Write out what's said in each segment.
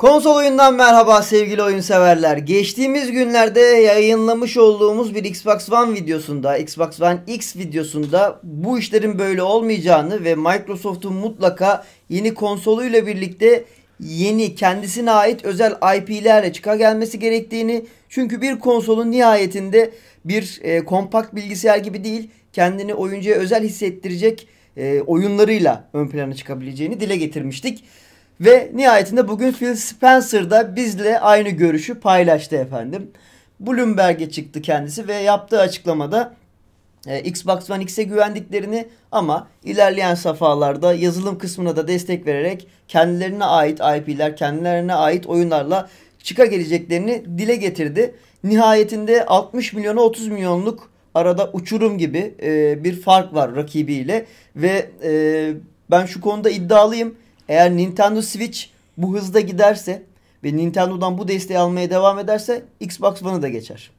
Konsol oyundan merhaba sevgili oyun severler. Geçtiğimiz günlerde yayınlamış olduğumuz bir Xbox One videosunda, Xbox One X videosunda bu işlerin böyle olmayacağını ve Microsoft'un mutlaka yeni konsoluyla birlikte yeni kendisine ait özel IP'lerle çıka gelmesi gerektiğini çünkü bir konsolun nihayetinde bir e, kompakt bilgisayar gibi değil kendini oyuncuya özel hissettirecek e, oyunlarıyla ön plana çıkabileceğini dile getirmiştik. Ve nihayetinde bugün Phil Spencer da bizle aynı görüşü paylaştı efendim. Bloomberg'e çıktı kendisi ve yaptığı açıklamada e, Xbox One X'e güvendiklerini ama ilerleyen safhalarda yazılım kısmına da destek vererek kendilerine ait IP'ler, kendilerine ait oyunlarla çıka geleceklerini dile getirdi. Nihayetinde 60 milyona 30 milyonluk arada uçurum gibi e, bir fark var rakibiyle ve e, ben şu konuda iddialıyım. Eğer Nintendo Switch bu hızda giderse ve Nintendo'dan bu desteği almaya devam ederse Xbox One'ı da geçer.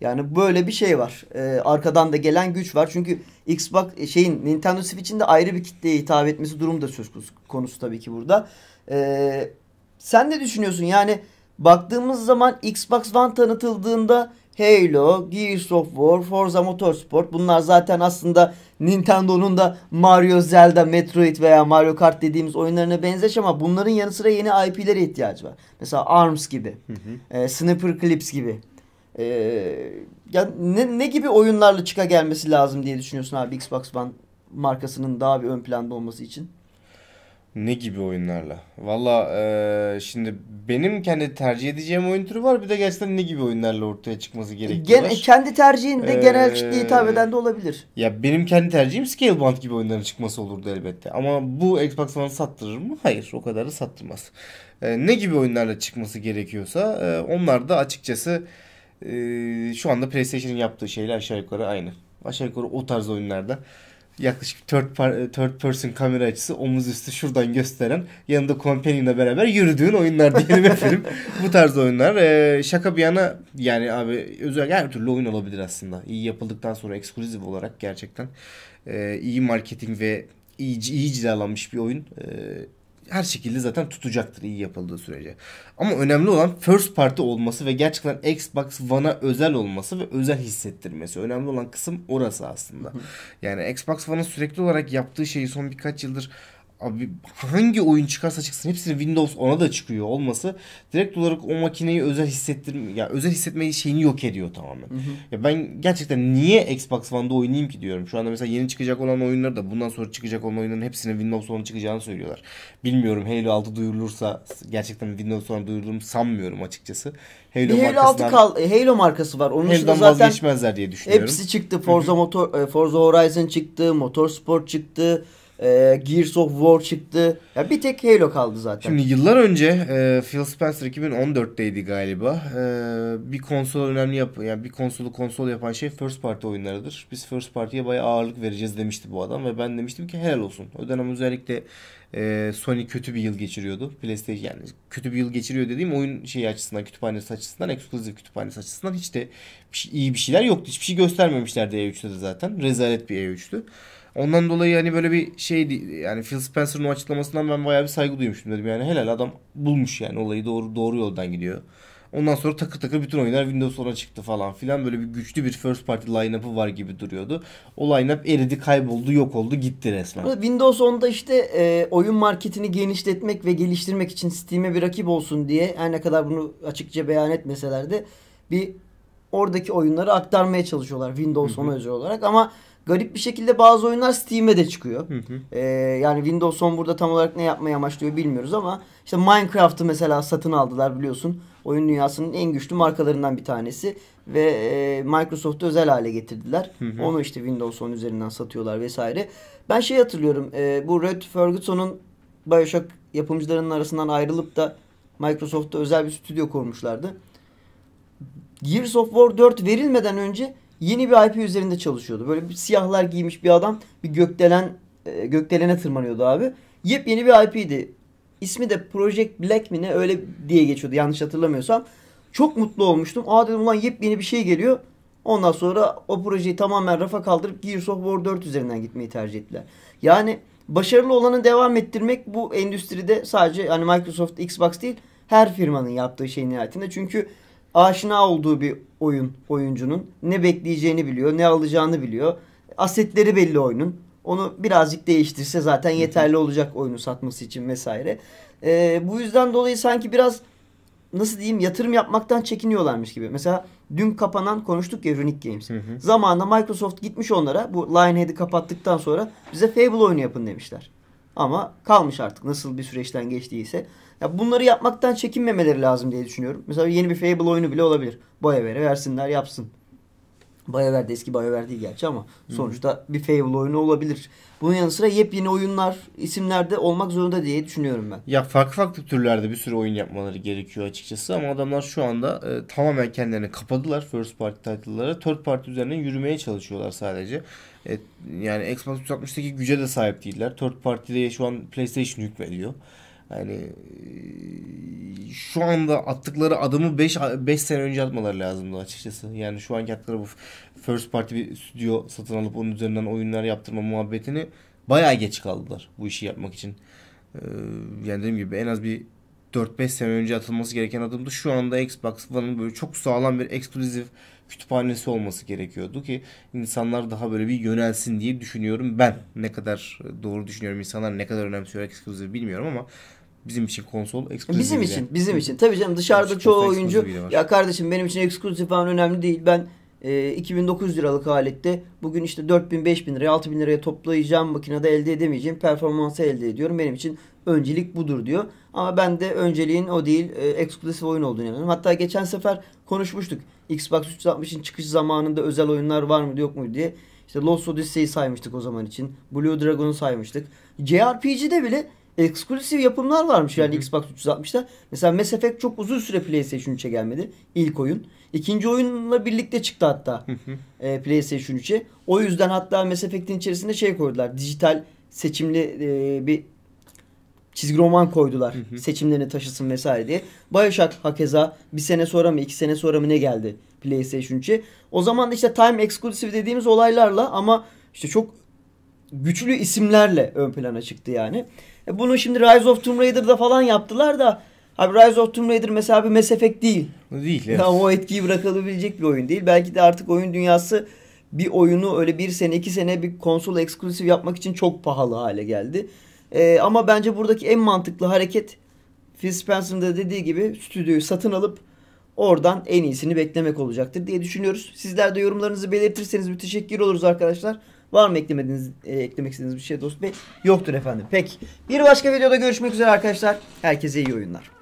Yani böyle bir şey var. Ee, arkadan da gelen güç var. Çünkü Xbox e, şeyin Nintendo Switch'in de ayrı bir kitleye hitap etmesi durum da söz konusu tabii ki burada. Ee, sen ne düşünüyorsun? Yani baktığımız zaman Xbox One tanıtıldığında Halo, Gears of War, Forza Motorsport bunlar zaten aslında Nintendo'nun da Mario, Zelda, Metroid veya Mario Kart dediğimiz oyunlarına benzeş ama bunların yanı sıra yeni IP'lere ihtiyacı var. Mesela ARMS gibi, E, Sniper Clips gibi. E, ya ne, ne gibi oyunlarla çıka gelmesi lazım diye düşünüyorsun abi Xbox One markasının daha bir ön planda olması için? Ne gibi oyunlarla? Valla e, şimdi benim kendi tercih edeceğim oyun türü var. Bir de gerçekten ne gibi oyunlarla ortaya çıkması gerekiyor. Gen, var. kendi tercihinde ee, genel kitleye hitap eden de olabilir. Ya benim kendi tercihim Scalebound gibi oyunların çıkması olurdu elbette. Ama bu Xbox One sattırır mı? Hayır. O kadarı sattırmaz. Ee, ne gibi oyunlarla çıkması gerekiyorsa e, onlar da açıkçası e, şu anda PlayStation'ın yaptığı şeyle aşağı yukarı aynı. Aşağı yukarı o tarz oyunlarda yaklaşık third, par, third person kamera açısı omuz üstü şuradan gösteren yanında companion'la beraber yürüdüğün oyunlar diyelim efendim. Bu tarz oyunlar. Ee, şaka bir yana yani abi özel her türlü oyun olabilir aslında. İyi yapıldıktan sonra ekskluzif olarak gerçekten e, iyi marketing ve iyi, iyi cilalanmış bir oyun. E, her şekilde zaten tutacaktır iyi yapıldığı sürece. Ama önemli olan first party olması ve gerçekten Xbox One'a özel olması ve özel hissettirmesi. Önemli olan kısım orası aslında. Yani Xbox One'ın sürekli olarak yaptığı şeyi son birkaç yıldır abi hangi oyun çıkarsa çıksın hepsini Windows 10'a da çıkıyor olması direkt olarak o makineyi özel hissettirme ya özel hissetmeyi şeyini yok ediyor tamamen. Hı hı. Ya ben gerçekten niye Xbox One'da oynayayım ki diyorum. Şu anda mesela yeni çıkacak olan oyunlar da bundan sonra çıkacak olan oyunların hepsinin Windows 10'a çıkacağını söylüyorlar. Bilmiyorum Halo 6 duyurulursa gerçekten Windows 10 duyurulur sanmıyorum açıkçası. Halo, bir Halo 6 kal Halo markası var. Onun dışında zaten vazgeçmezler diye düşünüyorum. Hepsi çıktı. Forza Motor e, Forza Horizon çıktı, Motorsport çıktı. E, Gears of War çıktı. Ya bir tek Halo kaldı zaten. Şimdi yıllar önce e, Phil Spencer 2014'teydi galiba. E, bir konsol önemli yap yani bir konsolu konsol yapan şey first party oyunlarıdır. Biz first party'ye bayağı ağırlık vereceğiz demişti bu adam ve ben demiştim ki helal olsun. O dönem özellikle e, Sony kötü bir yıl geçiriyordu. PlayStation yani kötü bir yıl geçiriyor dediğim oyun şeyi açısından, kütüphanesi açısından, ekskluzif kütüphanesi açısından hiç de bir şey, iyi bir şeyler yoktu. Hiçbir şey göstermemişlerdi E3'te de zaten. Rezalet bir E3'tü. Ondan dolayı hani böyle bir şey yani Phil Spencer'ın o açıklamasından ben bayağı bir saygı duymuştum dedim. Yani helal adam bulmuş yani olayı doğru doğru yoldan gidiyor. Ondan sonra takır takır bütün oyunlar Windows 10'a çıktı falan filan. Böyle bir güçlü bir first party line-up'ı var gibi duruyordu. O line-up eridi, kayboldu, yok oldu, gitti resmen. Windows 10'da işte e, oyun marketini genişletmek ve geliştirmek için Steam'e bir rakip olsun diye her ne kadar bunu açıkça beyan etmeseler de bir oradaki oyunları aktarmaya çalışıyorlar Windows 10'a özel olarak ama Garip bir şekilde bazı oyunlar Steam'e de çıkıyor. Hı hı. Ee, yani Windows 10 burada tam olarak ne yapmayı amaçlıyor bilmiyoruz ama işte Minecraft'ı mesela satın aldılar biliyorsun. Oyun dünyasının en güçlü markalarından bir tanesi ve e, Microsoft'u özel hale getirdiler. Hı hı. Onu işte Windows 10 üzerinden satıyorlar vesaire. Ben şey hatırlıyorum. E, bu Red Ferguson'un BioShock yapımcılarının arasından ayrılıp da Microsoft'ta özel bir stüdyo kurmuşlardı. Gears of War 4 verilmeden önce yeni bir IP üzerinde çalışıyordu. Böyle bir siyahlar giymiş bir adam bir gökdelen e, gökdelene tırmanıyordu abi. Yepyeni bir IP'di. İsmi de Project Black mi ne öyle diye geçiyordu yanlış hatırlamıyorsam. Çok mutlu olmuştum. Aa dedim ulan yepyeni bir şey geliyor. Ondan sonra o projeyi tamamen rafa kaldırıp Gears of War 4 üzerinden gitmeyi tercih ettiler. Yani başarılı olanı devam ettirmek bu endüstride sadece hani Microsoft, Xbox değil her firmanın yaptığı şey nihayetinde. Çünkü aşina olduğu bir oyun oyuncunun. Ne bekleyeceğini biliyor, ne alacağını biliyor. Asetleri belli oyunun. Onu birazcık değiştirse zaten yeterli olacak oyunu satması için vesaire. Ee, bu yüzden dolayı sanki biraz nasıl diyeyim yatırım yapmaktan çekiniyorlarmış gibi. Mesela dün kapanan konuştuk ya Runic Games. Zamanında Microsoft gitmiş onlara bu Lionhead'i kapattıktan sonra bize Fable oyunu yapın demişler. Ama kalmış artık nasıl bir süreçten geçtiyse. Ya bunları yapmaktan çekinmemeleri lazım diye düşünüyorum. Mesela yeni bir Fable oyunu bile olabilir. Boya vere versinler yapsın. BioWare'de eski Bayover değil gerçi ama sonuçta bir Fable oyunu olabilir. Bunun yanı sıra yepyeni oyunlar, isimlerde olmak zorunda diye düşünüyorum ben. Ya farklı farklı türlerde bir sürü oyun yapmaları gerekiyor açıkçası ama adamlar şu anda e, tamamen kendilerini kapadılar first party title'lara. Third party üzerinden yürümeye çalışıyorlar sadece. E, yani Xbox 360'daki güce de sahip değiller. Third party'de şu an PlayStation hükmediyor. ediyor yani e, şu anda attıkları adımı 5 5 sene önce atmaları lazımdı açıkçası. Yani şu anki attıkları bu first party bir stüdyo satın alıp onun üzerinden oyunlar yaptırma muhabbetini bayağı geç kaldılar bu işi yapmak için. Ee, yani dediğim gibi en az bir 4-5 sene önce atılması gereken adımdı. Şu anda Xbox One'ın böyle çok sağlam bir ekskluzif kütüphanesi olması gerekiyordu ki insanlar daha böyle bir yönelsin diye düşünüyorum ben. Ne kadar e, doğru düşünüyorum insanlar ne kadar önemsiyor ekskluzif bilmiyorum ama Bizim için konsol ekskluzif. Bizim bile. için, bizim için. Tabii canım dışarıda çoğu oyuncu ya kardeşim benim için ekskluzif falan önemli değil. Ben e, 2900 liralık alette bugün işte 4000 5000 liraya 6000 liraya toplayacağım makinede elde edemeyeceğim performansı elde ediyorum. Benim için öncelik budur diyor. Ama ben de önceliğin o değil e, eksklusif oyun olduğunu inanıyorum. Hatta geçen sefer konuşmuştuk. Xbox 360'ın çıkış zamanında özel oyunlar var mıydı yok muydu diye. İşte Lost Odyssey'i saymıştık o zaman için. Blue Dragon'u saymıştık. JRPG'de bile eksklusif yapımlar varmış yani Hı-hı. Xbox 360'da. Mesela Mass Effect çok uzun süre PlayStation 3'e gelmedi. İlk oyun. İkinci oyunla birlikte çıktı hatta Hı-hı. e, PlayStation 3'e. O yüzden hatta Mass Effect'in içerisinde şey koydular. Dijital seçimli e, bir çizgi roman koydular. Hı-hı. Seçimlerini taşısın vesaire diye. Bioshock hakeza bir sene sonra mı iki sene sonra mı ne geldi PlayStation 3'e. O zaman da işte Time Exclusive dediğimiz olaylarla ama işte çok güçlü isimlerle ön plana çıktı yani. E bunu şimdi Rise of Tomb Raider'da falan yaptılar da Abi Rise of Tomb Raider mesela bir Mass Effect değil. Değil. Evet. Yani o etkiyi bırakabilecek bir oyun değil. Belki de artık oyun dünyası bir oyunu öyle bir sene iki sene bir konsol eksklusif yapmak için çok pahalı hale geldi. Ee, ama bence buradaki en mantıklı hareket Phil Spencer'ın da dediği gibi stüdyoyu satın alıp oradan en iyisini beklemek olacaktır diye düşünüyoruz. Sizler de yorumlarınızı belirtirseniz teşekkür oluruz arkadaşlar. Var mı eklemediğiniz, e, eklemek istediğiniz bir şey Dost Bey? Yoktur efendim. Peki. Bir başka videoda görüşmek üzere arkadaşlar. Herkese iyi oyunlar.